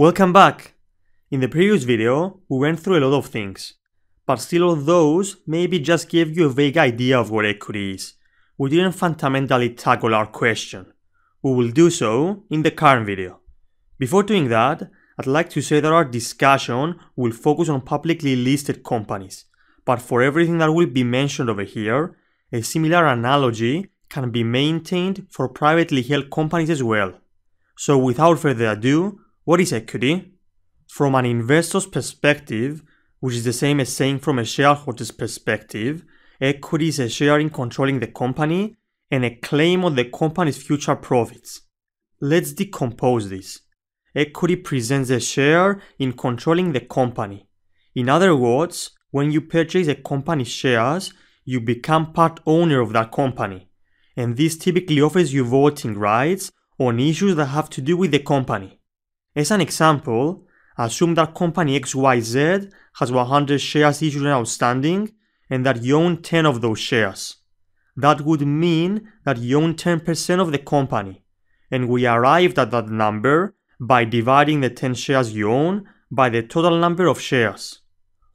Welcome back! In the previous video, we went through a lot of things, but still those maybe just gave you a vague idea of what equity is. We didn't fundamentally tackle our question. We will do so in the current video. Before doing that, I'd like to say that our discussion will focus on publicly listed companies, but for everything that will be mentioned over here, a similar analogy can be maintained for privately held companies as well. So without further ado, what is equity? From an investor's perspective, which is the same as saying from a shareholder's perspective, equity is a share in controlling the company and a claim on the company's future profits. Let's decompose this. Equity presents a share in controlling the company. In other words, when you purchase a company's shares, you become part owner of that company. And this typically offers you voting rights on issues that have to do with the company. As an example, assume that company XYZ has 100 shares issued and outstanding and that you own 10 of those shares. That would mean that you own 10% of the company, and we arrived at that number by dividing the 10 shares you own by the total number of shares.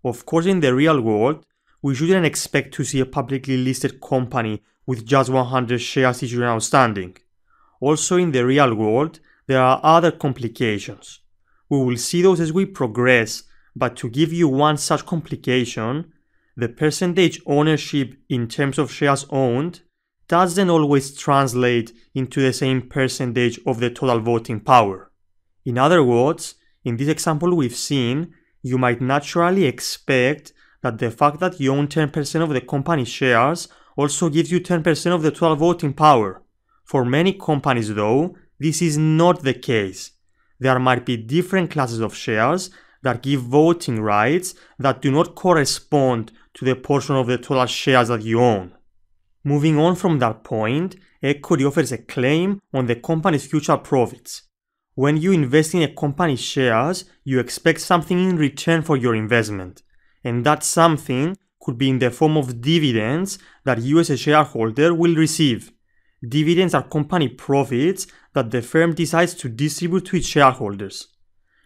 Of course, in the real world, we shouldn't expect to see a publicly listed company with just 100 shares issued and outstanding. Also, in the real world, there are other complications. We will see those as we progress, but to give you one such complication, the percentage ownership in terms of shares owned doesn't always translate into the same percentage of the total voting power. In other words, in this example we've seen, you might naturally expect that the fact that you own 10% of the company shares also gives you 10% of the total voting power. For many companies though, this is not the case. There might be different classes of shares that give voting rights that do not correspond to the portion of the total shares that you own. Moving on from that point, equity offers a claim on the company's future profits. When you invest in a company's shares, you expect something in return for your investment, and that something could be in the form of dividends that you as a shareholder will receive dividends are company profits that the firm decides to distribute to its shareholders.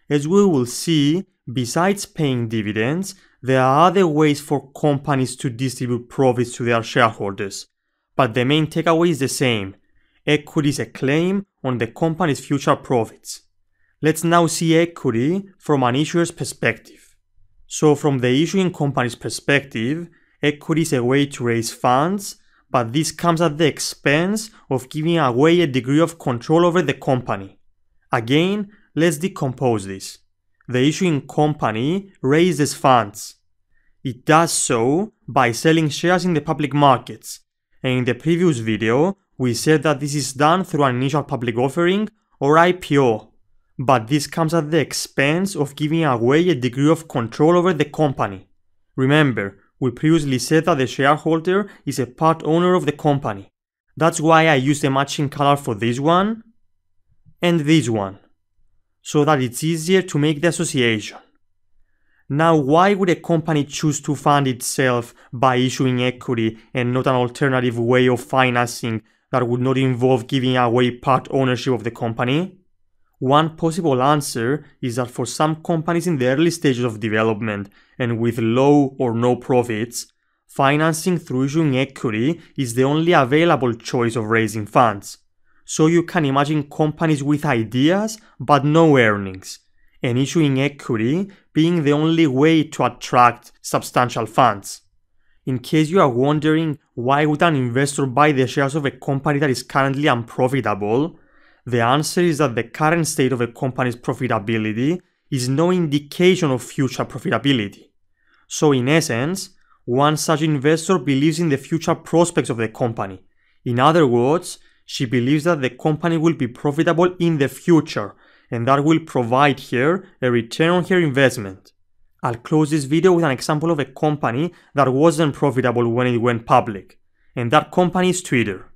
As we will see, besides paying dividends, there are other ways for companies to distribute profits to their shareholders. But the main takeaway is the same. Equity is a claim on the company's future profits. Let's now see equity from an issuer's perspective. So from the issuing company's perspective, equity is a way to raise funds but this comes at the expense of giving away a degree of control over the company. Again, let's decompose this. The issuing company raises funds. It does so by selling shares in the public markets. And in the previous video, we said that this is done through an initial public offering or IPO. But this comes at the expense of giving away a degree of control over the company. Remember, we previously said that the shareholder is a part owner of the company. That's why I used a matching color for this one and this one, so that it's easier to make the association. Now, why would a company choose to fund itself by issuing equity and not an alternative way of financing that would not involve giving away part ownership of the company? One possible answer is that for some companies in the early stages of development and with low or no profits, financing through issuing equity is the only available choice of raising funds. So you can imagine companies with ideas but no earnings, and issuing equity being the only way to attract substantial funds. In case you are wondering why would an investor buy the shares of a company that is currently unprofitable, the answer is that the current state of a company's profitability is no indication of future profitability. So in essence, one such investor believes in the future prospects of the company. In other words, she believes that the company will be profitable in the future and that will provide her a return on her investment. I'll close this video with an example of a company that wasn't profitable when it went public, and that company is Twitter.